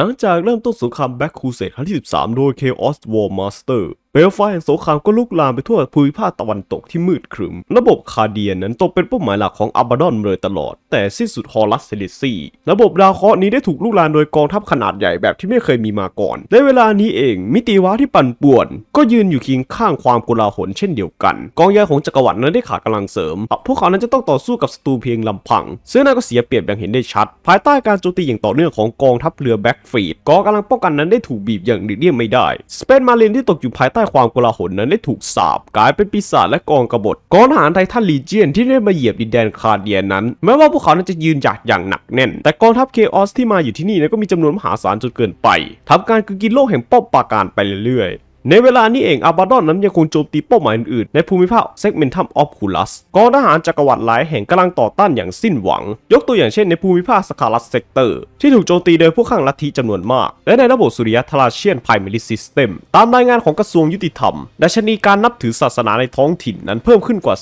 หลังจากเริ่มต้นสงครามแบ็กคูเซตครั้งที่ 13 โดย Chaos War Master เลไฟแห่งสงครามก็ลุกลามไปทั่วภูมิภาคตะวันตกที่มืดครึม ระบบคาเดียนนั้นตกเป็นเป้าหมายหลักของอับบาดอนเลยตลอด แต่สิ้นสุดฮอลัสเซลิซีระบบดาวเคราะห์นี้ได้ถูกลุกลามโดยกองทัพขนาดใหญ่แบบที่ไม่เคยมีมาก่อน ในเวลานี้เองมิติวะที่ปั่นป่วน ก็ยืนอยู่เคียงข้างความโกลาหลเช่นเดียวกัน กองยาของจักรวรรดินั้นได้ขาดกำลังเสริม พวกเขานั้นจะต้องต่อสู้กับศัตรูเพียงลำพังซึ่งน่าก็เสียเปรียบอย่างเห็นได้ชัด ภายใต้การโจมตีอย่างต่อเนื่องของกองทัพเรือแบ็กฟีด กองกำลังป้องกันนั้นได้ถูกบีบอย่างหลีกเลี่ยงไม่ได้สเปนมาเรนที่ตกอยู่ภายใต้ความกลาหลนั้นได้ถูกสาบ กลายเป็นปีศาจ และกองกบฏกองทหารไททันลีเจียนที่ได้มาเหยียบดินแดนคาเดียนนั้นแม้ว่าพวกเขานั้นจะยืนหยัดอย่างหนักแน่น แต่กองทัพเคออสที่มาอยู่ที่นี่นั้นก็มีจำนวนมหาศาลจนเกินไป ทำการกินโลกแห่งป้อมปราการไปเรื่อยๆในเวลานี้เองอาบาดอนนั้นยังคงโจมตีเป้าหมายอื่นๆในภูมิภาคเซกเมนทัมออฟคูลัสกองทหารจักรวรรดิหลายแห่งกำลังต่อต้านอย่างสิ้นหวัง ยกตัวอย่างเช่นในภูมิภาคสคารัสเซกเตอร์ ที่ถูกโจมตีโดยพวกข้างลัทธิจำนวนมาก และในระบบสุริยทราเชียนไพรมิลิซิสเต็มตามรายงานของกระทรวงยุติธรรมดัชนีการนับถือศาสนาในท้องถิ่นนั้นเพิ่มขึ้นกว่า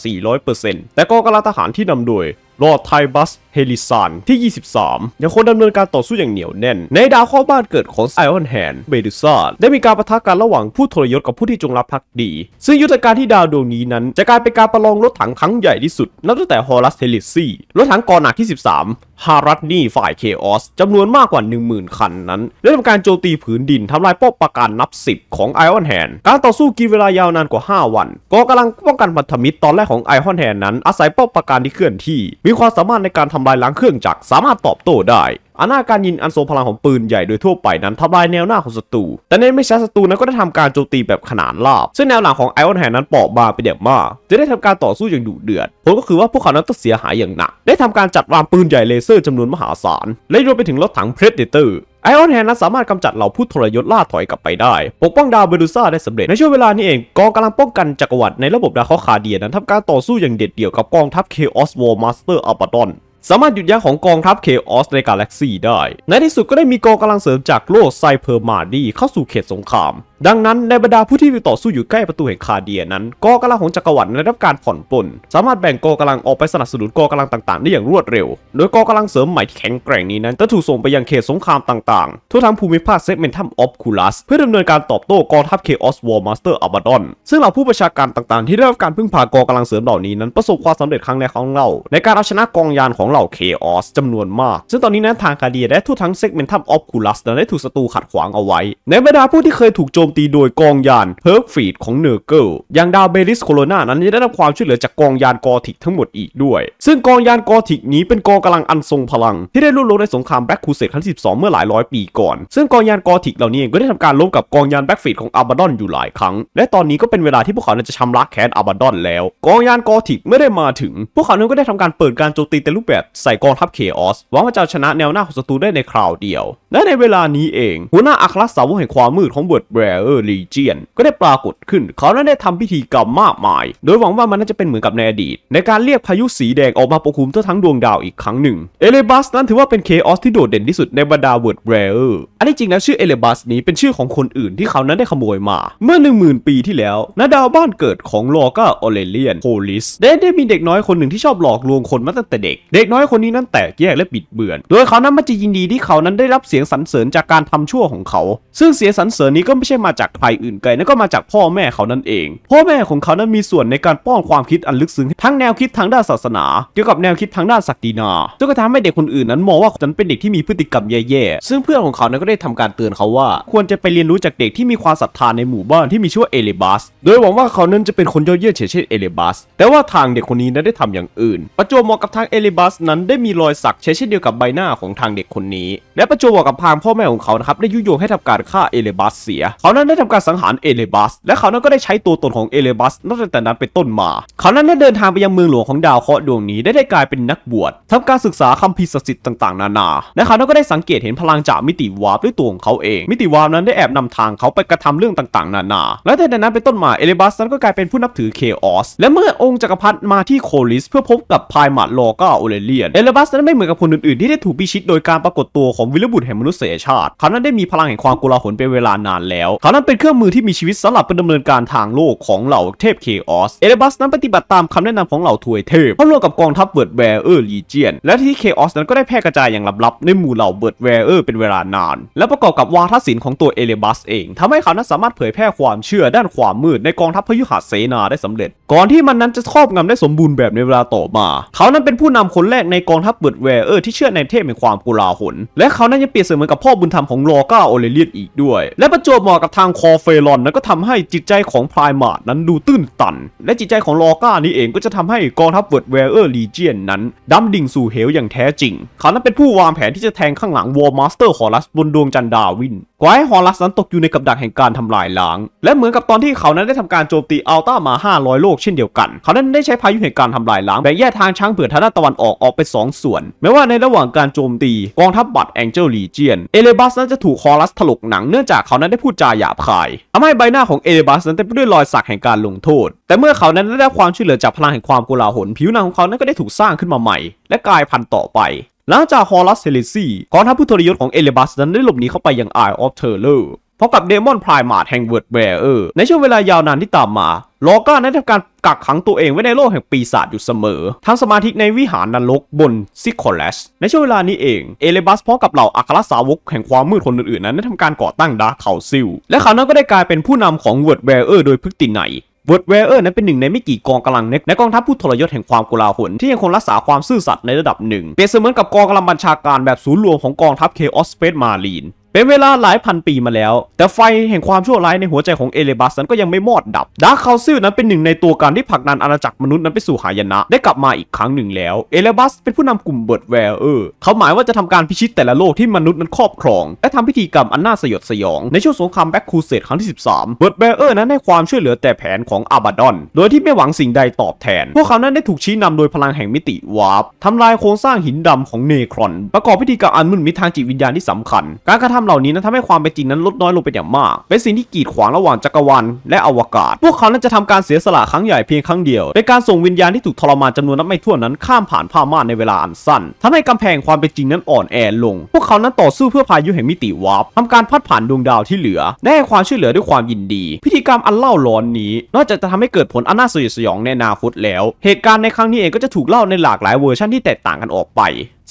400%แต่กองกำลังทหารที่นำโดยลอร์ดไทบัสเฮลิซานที่ 23ยังคงดำเนินการต่อสู้อย่างเหนียวแน่น ในดาวข้อบ้านเกิดของไอออนแฮนเบดูซาได้มีการประทะกันระหว่างผู้ทรยศกับผู้ที่จงรักภักดี ซึ่งยุทธการที่ดาวดวงนี้นั้น จะกลายเป็นการประลองรถถังครั้งใหญ่ที่สุด นับตั้งแต่ฮอรัสเฮลิซีรถถังกอหนักที่ 13ฮารัตนี่ฝ่ายเคออสจำนวนมากกว่า 10,000คันนั้นได้ทำการโจมตีผืนดินทำลายป้อมปราการนับ 10 ของไอออนแฮนการต่อสู้กินเวลายาวนานกว่า 5 วัน กองกำลังป้องกันพันธมิตรตอนแรกของไอออนแฮนนั้นอาศัยป้อมปราการที่เคลื่อนที่ มีความสามารถในการทำลายล้างเครื่องจักรสามารถตอบโต้ได้อานาการยิงอันทรงพลังของปืนใหญ่โดยทั่วไปนั้นทำลายแนวหน้าของศัตรู แต่ในไม่ช้าศัตรูนั้นก็ได้ทำการโจมตีแบบขนานราบซึ่งแนวหลังของไอออนแฮนนั้นเปราะบางไปอย่างมากจะได้ทำการต่อสู้อย่างดุเดือด ผลก็คือว่าพวกเขานั้นต้องเสียหายอย่างหนัก ได้ทำการจัดวางปืนใหญ่เลเซอร์จำนวนมหาศาล และรวมไปถึงรถถังเพรสเดเตอร์ ไอออนแฮนนั้นสามารถกำจัดเหล่าผู้ทรยศล่าถอยกลับไปได้ ปกป้องดาวเบดูซ่าได้สำเร็จ ในช่วงเวลานี้เองกองกำลังป้องกันจักรวรรดิในระบบดาคอคาเดียนั้นทำการต่อสู้อย่างเด็ดเดี่ยวกับกองทัพเคออสวอลมาสเตอร์อัปปาอนสามารถหยุดยั้งของกองทัพเคออสในกาแล็กซีได้ ในที่สุดก็ได้มีกองกำลังเสริมจากโลกไซเพอร์มาดีเข้าสู่เขตสงครามดังนั้นในบรรดาผู้ที่ต่อสู้อยู่ใกล้ประตูแห่งคาเดียนั้น กองกำลังของจักรวรรดิได้รับการผ่อนปลนสามารถแบ่งกองกำลังออกไปสนับสนุนกองกำลังต่างๆได้อย่างรวดเร็ว โดยกองกำลังเสริมใหม่ที่แข็งแกร่งนี้นั้นจะถูกส่งไปยังเขตสงครามต่างๆ ทั่วทั้งภูมิภาคเซกเมนทัมออฟคูลัสเพื่อดำเนินการตอบโต้กองทัพเคออสวอลมาสเตอร์อับาดอนซึ่งเหล่าผู้ประชาการต่างๆที่ได้รับการพึ่งพากองกำลังเสริมเหล่านี้นั้น ประสบความสำเร็จครั้งแรกของเรา ในการเอาชนะกองยานของเหล่าเคออสจำนวนมาก ซึ่งตอนนี้นั้นทางคาเดียและทั่วทั้งเซกเมนทัมออฟคูลัสนั้นได้ถูกศัตรูขัดขวางเอาไว้ ในบรรดาผู้ที่เคยถูกโจมตีโดยกองยานเฮิร์กฟีดของเนอร์เกิลอย่างดาวเบลิสโคโลนา นั้นจะได้รับความช่วยเหลือจากกองยานกอทิกทั้งหมดอีกด้วย ซึ่งกองยานกอทิกนี้เป็นกองกำลังอันทรงพลังที่ได้ร่วมลงในสงครามแบล็กคูเซตครั้งที่องเมื่อหลายร้อยปีก่อน ซึ่งกองยานกอทิกเหล่านี้ก็ได้ทำการล้มกับกองยานแบล็กฟีดของอาบาดอนอยู่หลายครั้ง และตอนนี้ก็เป็นเวลาที่พวกเขาจะชำระแค้นอาบาดอนแล้วกองยานกอทิกไม่ได้มาถึงพวกเขานั้นก็ได้ทำการเปิดการโจมตีแต่รูปแบบใส่กองทัพเคออสหวังว่าจะชนะแนวหน้าของศัตรูได้ในคราวเดียว และในเวลานี้เองหัวหน้าอัครสาวกแห่งความมืดของเบิร์ดแบรอร์ลีเจียนก็ได้ปรากฏขึ้น เขานั้นได้ทำพิธีกรรมมากมาย โดยหวังว่ามันน่าจะเป็นเหมือนกับในอดีต ในการเรียกพายุสีแดงออกมาปกคลุมทั่วทั้งดวงดาวอีกครั้งหนึ่งเอเลบัสนั้นถือว่าเป็นเคออสที่โดดเด่นที่สุดในบรรดาเวิร์ดแรเออร์อันที่จริงแล้วชื่อเอเลบัสนี้เป็นชื่อของคนอื่นที่เขานั้นได้ขโมยมาเมื่อ 1 0,000 ปีที่แล้วณดาวบ้านเกิดของลอก้าออเรเลียนโพลิสได้ได้มีเด็กน้อยคนหนึ่งที่ชอบหลอกลวงคนมาตั้งแต่เด็ก เด็กน้อยคนนี้นั้นแตกแยกและบิดเบือน โดยเขานั้นมันจะยินดีที่เขานั้นได้รับเสียงสรรเสริญจากการทำชั่วของเขาซึ่งเสียงสรรเสริญนี้ก็ไม่ใช่มาจากใครอื่นไกลนั่นก็มาจากพ่อแม่เขานั่นเอง พ่อแม่ของเขานั้นมีส่วนในการป้อนความคิดอันลึกซึ้งทั้งแนวคิดทางด้านศาสนา เกี่ยวกับแนวคิดทางด้านศักดินาจนกระทั่งให้เด็กคนอื่นนั้นมองว่าฉันเป็นเด็กที่มีพฤติกรรมแย่ๆ ซึ่งเพื่อนของเขานั้นก็ได้ทำการเตือนเขาว่า ควรจะไปเรียนรู้จากเด็กที่มีความศรัทธาในหมู่บ้านที่มีชื่อว่าเอเลบัส โดยหวังว่าเขานั้นจะเป็นคนยอดเยี่ยมเช่นเช่นเอเลบัส แต่ว่าทางเด็กคนนี้นั้นได้ทำอย่างอื่น ประจวบเหมาะกับทางเอเลบัส นั้นได้มีรอยสักเช่นเดียวกับใบหน้าของทางเด็กคนนี้ และประจวบเหมาะกับพางพ่อแม่ของเขานะครับได้ยุยงให้ทำการฆ่าเอเลบัสเสียเขานั้นได้ทำการสังหาร เอเลบัส และเขานั้นก็ได้ใช้ตัวตนของเอเลบัสนับแต่นั้นเป็นต้นมา เขานั้นได้เดินทางไปยังเมืองหลวงของดาวเคราะห์ดวงนี้ได้ได้กลายเป็นนักบวชทำการศึกษาคัมภีร์ศักดิ์สิทธิ์ต่างๆนานา และเขานั้นก็ได้สังเกตเห็นพลังจากมิติวาร์ปด้วยตัวของเขาเอง มิติวาร์ปนั้นได้แอบนำทางเขาไปกระทำเรื่องต่างๆ นานา และแต่นั้นเป็นต้นมา เอเลบัสนั้นก็กลายเป็นผู้นับถือเคออส และเมื่อองค์จักรพรรดิมาที่โคลิส เพื่อพบกับพายมาดลอก้าโอเลเลียน เอเลบัส นั้นไม่เหมือนกับคนอื่นๆที่ได้ถูกพิชิตโดยการปรากฏตัวของวิลบุตรแห่งมนุษยชาติ เขานั้นได้มีพลังแห่งความกลาหลเป็นเวลานานแล้วเขานั้นเป็นเครื่องมือที่มีชีวิตสำหรับเป็นดำเนินการทางโลกของเหล่าเทพเคออสเอเลบัสนั้นปฏิบัติตามคำแนะนำของเหล่าทวยเทพเข้าร่วมกับกองทัพเบิร์ดแวร์เออร์ลีเจียน และที่เคออสนั้นก็ได้แพร่กระจายอย่างลับๆในหมู่เหล่าเบิร์ดแวร์เออร์เป็นเวลานาน และประกอบกับวาทศิลป์ของตัวเอเลบัสเองทำให้เขานั้นสามารถเผยแพร่ความเชื่อด้านความมืดในกองทัพพยุหเสนาได้สำเร็จ ก่อนที่มันนั้นจะครอบงำได้สมบูรณ์แบบในเวลาต่อมา เขานั้นเป็นผู้นำคนแรกในกองทัพเบิร์ดแวร์เออร์ที่เชื่อในเทพแห่งความกุลาหลและเขานั้นยังเปรียบเสมือนกับพ่อบุญธรรมของลอก้าโอเลเลียนอีกด้วย และประจวบเหมาะกับทางคอเฟลอนนั้นก็ทำให้จิตใจของพรายมาดนั้นดูตื้นตัน และจิตใจของลอก้านี้เองก็จะทำให้กองทัพเวิร์ดเวอร์ลีเจียนนั้น ดำดิ่งสู่เหวอย่างแท้จริงเขานั้นเป็นผู้วางแผนที่จะแทงข้างหลังวอร์มาสเตอร์ฮอลัสบนดวงจันดาวิน กว่าให้ฮอลัสนั้นตกอยู่ในกับดักแห่งการทำลายล้าง และเหมือนกับตอนที่เขานั้นได้ทำการโจมตีอัลต้ามา 500 โลกเช่นเดียวกัน เขานั้นได้ใช้พายุแห่งการทำลายล้างแบ่งแยกทางช้างเผือกทาง้าตะวันออกออกเป็น2ส่วน แม้ว่าในระหว่างการโจมตีกองทัพบัตแองเจิลลีเจียนเอเลบัสนั้นจะถูกฮอลัสถลกหนังเนื่องจากเขานั้นได้พูดจาหยหยาบคายทำให้ใบหน้าของเอเดบัสนั้นเต็มไปด้วยรอยสักแห่งการลงโทษ แต่เมื่อเขานั้นได้รับความช่วยเหลือจากพลังแห่งความกลาหล ผิวหนังของเขานั้นก็ได้ถูกสร้างขึ้นมาใหม่ และกลายพันธุ์ต่อไป หลังจากฮอลัสเซเลซีกองทัพผู้ทรยศของเอเลบัสนั้นได้หลบหนีเข้าไปยังไอออฟเทอร์เลอร์พบกับเดมอนพรายมาดแห่งเวิร์ดแบร์เออร์ในช่วงเวลายาวนานที่ตามมาโลก้าได้ทำการกักขังตัวเองไว้ในโลกแห่งปีศาจอยู่เสมอทั้งสมาธิในวิหารนรกบนซิคลัสในช่วงเวลานี้เอง เอเลบัสพร้อมกับเหล่าอัครสาวกแห่งความมืดคนอื่น ๆ นั้นได้ทำการก่อตั้งดาร์คเคาซิล และเขานั้นก็ได้กลายเป็นผู้นำของเวิร์ดแวร์เออร์โดยพฤติไนเวิร์ดแวร์เออร์ นั้นเป็นหนึ่งในไม่กี่กองกำลังในกองทัพผู้ทรยศแห่งความกุลาหลที่ยังคงรักษาความซื่อสัตย์ในระดับหนึ่งเปรียบเสมือนกับกองกำลังบัญชาการแบบศูนย์รวมของกองทัพเคออสเปซมารีนเป็นเวลาหลายพันปีมาแล้ว แต่ไฟแห่งความชั่วร้ายในหัวใจของเอเลบัสนั้นก็ยังไม่มอดดับ ดาร์คคาซิลนั้นเป็นหนึ่งในตัวการที่ผลักดันอาณาจักรมนุษย์นั้นไปสู่หายนะได้กลับมาอีกครั้งหนึ่งแล้ว เอเลบัสเป็นผู้นำกลุ่มเบิร์ดแวร์เออเขาหมายว่าจะทำการพิชิตแต่ละโลกที่มนุษย์นั้นครอบครอง และทำพิธีกรรมอันน่าสยดสยอง ในช่วงสงครามแบ็กคูเซตครั้งที่13เบิร์ดแวร์เออนั้นให้ความช่วยเหลือแต่แผนของอาบาดอน โดยที่ไม่หวังสิ่งใดตอบแทน พวกเขานั้นได้ถูกชี้นำโดยพลังแห่งมิติวาร์ปทำลายโครงสร้างหินดำของเนครอนประกอบพิธีกรรมอันมึนมิดทางจิตวิญญาณที่สำคัญ การกระทำเหล่านี้นั้นทำให้ความเป็นจริงนั้นลดน้อยลงเป็นอย่างมาก เป็นสิ่งที่กีดขวางระหว่างจักรวาลและอวกาศ พวกเขานั้นจะทำการเสียสละครั้งใหญ่เพียงครั้งเดียว เป็น การส่งวิญญาณที่ถูกทรมานจำนวนนับไม่ถ้วนนั้นข้ามผ่านผ้าม่านในเวลา อันสั้น ทำให้กำแพงความเป็นจริงนั้นอ่อนแอลง พวกเขานั้นต่อสู้เพื่อพายุแห่งมิติวาร์ปทำการพัดผ่านดวงดาวที่เหลือ ได้ให้ความช่วยเหลือด้วยความยินดี พิธีกรรมอันเล่าร้อนนี้ นอกจากจะทำให้เกิดผลอันน่าสยดสยองในอนาคตแล้ว เหตุการณ์ในครั้งนี้เองก็จะถูกเล่าในหลากหลายเวอร์ชันที่แตกต่างกันออกไป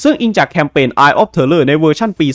ซึ่งอิงจากแคมเปญ Eye of Terror ในเวอร์ชั่นปี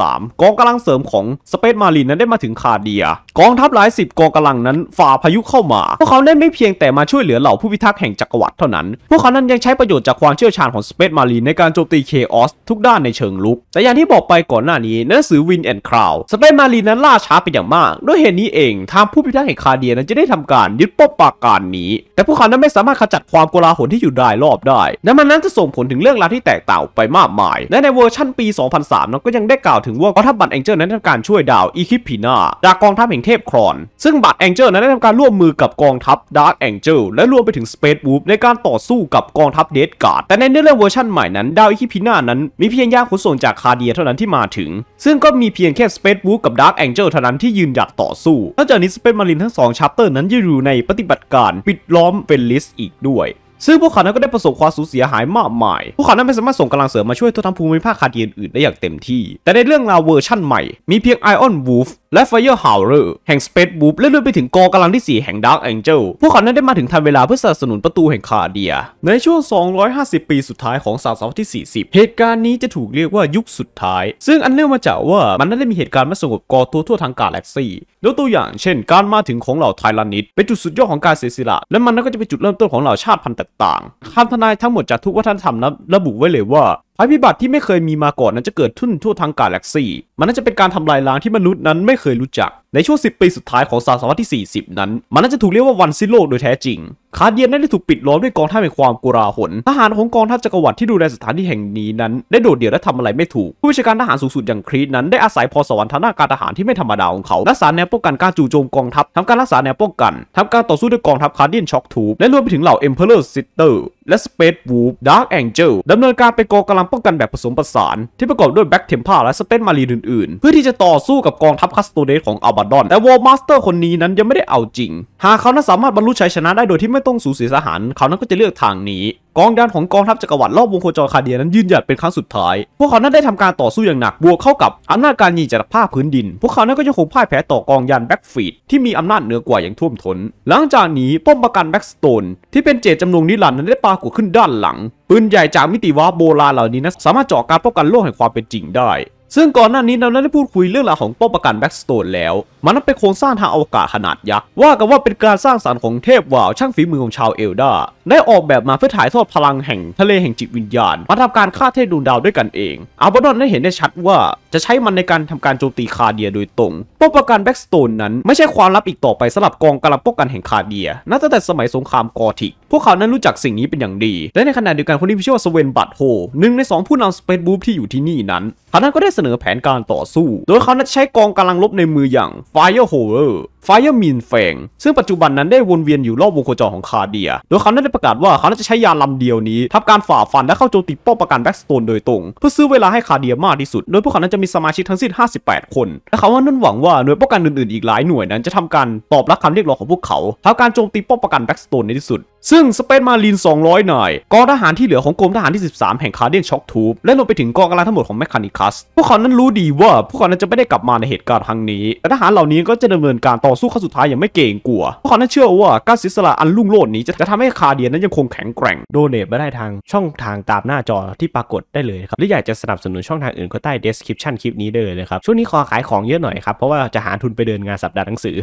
2003 กองกำลังเสริมของ Space Marine นั้นได้มาถึงคาเดีย กองทัพหลายสิบกองกำลังนั้นฝ่าพายุเข้ามาพวกเขาได้ไม่เพียงแต่มาช่วยเหลือเหล่าผู้พิทักษ์แห่งจักรวรรดิเท่านั้น พวกเขานั้นยังใช้ประโยชน์จากความเชี่ยวชาญของ Space Marine ในการโจมตี Chaos ทุกด้านในเชิงลุก แต่อย่างที่บอกไปก่อนหน้านี้ในหนังสือ Win and c r o w n Space Marine นั้นล่าช้าไปอย่างมากด้วยเหตุนี้เองทางผู้พิทักษ์แห่งคาเดียนั้นจะได้ทำการยึดป้อมปราการนี้ แต่พวกเขานั้นไม่สามารถขจัดความโกลาหลที่อยู่รายรอบได้และมันนั้นจะส่งผลถึงเรื่องราวที่แตกต่างไปมากมายและในเวอร์ชั่นปี 2003 นั้นก็ยังได้กล่าวถึงว่ากองทัพบัตแองเจอร์นั้นทำการช่วยดาวอีคิปพีนาจากกองทัพแห่งเทพครอน ซึ่งบัตแองเจอร์นั้นได้ทำการร่วมมือกับกองทัพดาร์กแองเจอร์และรวมไปถึงสเปซบูฟในการต่อสู้กับกองทัพเดสการ์ดแต่ในเนื้อเรื่องเวอร์ชั่นใหม่นั้นดาวอีคิปพีนานั้นมีเพียงยาขนส่งจากคาเดียเท่านั้นที่มาถึง ซึ่งก็มีเพียงแค่สเปซบูฟกับดาร์กแองเจอร์เท่านั้นที่ยืนหยัดต่อสู้นอกจากนี้สเปซมารินทั้งสองชัปเตอร์นั้นยอยู่ในปฏิบัติการปิดล้อมเฟลลิสอีกด้วยซึ่งพวกเขานั้นก็ได้ประสบความสูญเสียหายมากมาย พวกเขานั้นไม่สามารถส่งกำลังเสริมมาช่วยทั่วทั้งภูมิภาคคาเดียนอื่นได้อย่างเต็มที่ แต่ในเรื่องราวเวอร์ชั่นใหม่ มีเพียงไอออน o ูฟและ Fire h o w l e r แห่ง Space Wolf และเลื่อนไปถึงกองกำลังที่ 4 แห่ง Dark Angel พวกเขานั้นได้มาถึงทันเวลาเพื่อสนับสนุนประตูแห่งคาเดีย ในช่วง 250 ปีสุดท้ายของศตวรรษที่ 40เหตุการณ์นี้จะถูกเรียกว่ายุคสุดท้าย ซึ่งอันเนื่องมาจากว่ามันนั้นได้มีเหตุการณ์ไม่สงบก่อตัวทั่วทั้งกาแล็กซียกตัวอย่างเช่น การมาถึงของเหล่าไทรานิดเป็นจุดสุดยอดของการเสียสละและมันนั้นก็จะเป็นจุดเริ่มต้นของเหล่าชาติพันธุต่างคำทนายทั้งหมดจากทุกวัฒนธรรมนะระบุไว้เลยว่าภัยพิบัติที่ไม่เคยมีมาก่อนนั้นจะเกิดขึ้นทั่วทั้งกาแล็กซี่ มันน่าจะเป็นการทำลายล้างที่มนุษย์นั้นไม่เคยรู้จัก ในช่วง 10 ปีสุดท้ายของศตวรรษที่ 40 นั้น มันน่าจะถูกเรียกว่าวันสิ้นโลกโดยแท้จริง คาเดียนได้ถูกปิดล้อมด้วยกองทัพแห่งความกุราหนทหารของกองทัพจักรวรรดิที่ดูแลสถานที่แห่งนี้นั้นได้โดดเดี่ยวและทำอะไรไม่ถูก ผู้วิชาการทหารสูงสุดอย่างครีตนั้นได้อาศัยพอสวรรค์ทางด้านการทหารที่ไม่ธรรมดาของเขา รักษาแนวป้องกันการจู่โจมกองทัพทำการรักษาแนวป้องกันทำการต่อสู้ด้วยกองทัพคาเดียนช็อกทูบและรวมไปถึงเหล่าเอ็มเพลอร์ซิสเตอร์และ Space Wolf Dark Angel ดำเนินการไปกองกำลังป้องกันแบบผสมผสาน ที่ประกอบด้วย Black Templar และ Space Marine อื่น ๆ เพื่อที่จะต่อสู้กับกองทัพคัสโตเดสของอัลบาดอนแต่ War Master คนนี้นั้นยังไม่ได้เอาจริง หากเขานั้นสามารถบรรลุชัยชนะได้โดยที่ไม่ต้องสูญเสียทหาร เขานั้นก็จะเลือกทางนี้กองดานของกองทัพจักรวรรดิรอบวงโคจรคาเดียนั้นยืนหยัดเป็นครั้งสุดท้าย พวกเขานั้นได้ทำการต่อสู้อย่างหนักบวกเข้ากับอำนาจการยิงจากภาคพื้นดิน พวกเขานั้นก็ยังคงพ่ายแพ้ต่อกองยานแบ็กฟีดที่มีอำนาจเหนือกว่าอย่างท่วมท้น หลังจากนี้ป้อมปราการแบ็กสโตนที่เป็นเจตจำนงนิรันดร์นั้นได้ปรากฏขึ้นด้านหลังปืนใหญ่จากมิติวาโบราณเหล่านี้นะสามารถเจาะการป้องกันโลกแห่งความเป็นจริงได้ซึ่งก่อนหน้านี้เราได้พูดคุยเรื่องราวของป้อมประกันแบ็กสโตนแล้ว มันนั้นเป็นโครงสร้างทางอวกาศขนาดยักษ์ ว่ากันว่าเป็นการสร้างสารรค์ของเทพวาว ช่างฝีมือของชาวเอลดา ได้ออกแบบมาเพื่อถ่ายทอดพลังแห่งทะเลแห่งจิตวิญญาณ มาทำการฆ่าเทพดวงดาวด้วยกันเองอาบานอนได้เห็นได้ชัดว่าจะใช้มันในการทำการโจมตีคาเดียโดยตรง ป้อมปรการแบ็กสโตนนั้นไม่ใช่ความลับอีกต่อไปสำหรับกองกำลังป้องกันแห่งคาเดีย นับตั้งแต่สมัยสงครามกอติกพวกเขานั้นรู้จักสิ่งนี้เป็นอย่างดี และในขณะเดียวกันคนที่ชื่อว่าสเวนบัตโฮหนึ่งใน 2 ผู้นำสเปซบูฟที่อยู่ที่นี่นั้นเขาท่านก็ได้เสนอแผนการต่อสู้ โดยเขานั้นใช้กองกำลังลบในมืออย่างไฟเออร์โฮเวอร์ไฟร์มินแฟงซึ่งปัจจุบันนั้นได้วนเวียนอยู่รอบวงโคจรของคาเดียโดยเขาได้ประกาศว่าเขาจะใช้ยานลำเดียวนี้ทำการฝ่าฟันและเข้าโจมตีป้อมประกันแบ็กสโตนโดยตรงเพื่อซื้อเวลาให้คาเดียมากที่สุด โดยพวกเขานั้นจะมีสมาชิกทั้งสิ้น58 คน และเขาว่านั่นหวังว่าหน่วยป้องกันอื่น ๆอีกหลายหน่วยนั้นจะทำการตอบรับคำเรียกร้องของพวกเขาทำการโจมตีป้อมประกันแบ็กสโตนในที่สุดซึ่งสเปนมาลีน200นายกองทหารที่เหลือของกรมทหารที่13แห่งคาเดียนช็อกทูบและลงไปถึงกองกำลังทั้งหมดของแมคคานิคัสพวกเขานั้นรู้ดีว่าพวกเขานั้นจะไม่ได้กลับมาในเหตุการณ์ครั้งนี้ แต่ทหารเหล่านี้ก็จะดำเนินการตต่อสู้ขั้นสุดท้ายยังไม่เก่งกลัว เพราเขานั้นเชื่อว่าการศิยสละอันรุ่งโรจน์นี้จะทํทำให้คาเดียนนั้นยังคงแข็งแกร่ง โดเนทมาได้ทางช่องทางตามหน้าจอที่ปรากฏได้เลยครับ หรืออยากจะสนับสนุนช่องทางอื่นก็ใต้ description คลิปนี้ได้เลยครับ ช่วงนี้ขอขายของเยอะหน่อยครับ เพราะว่าจะหาทุนไปเดินงานสัปดาห์หนังสือ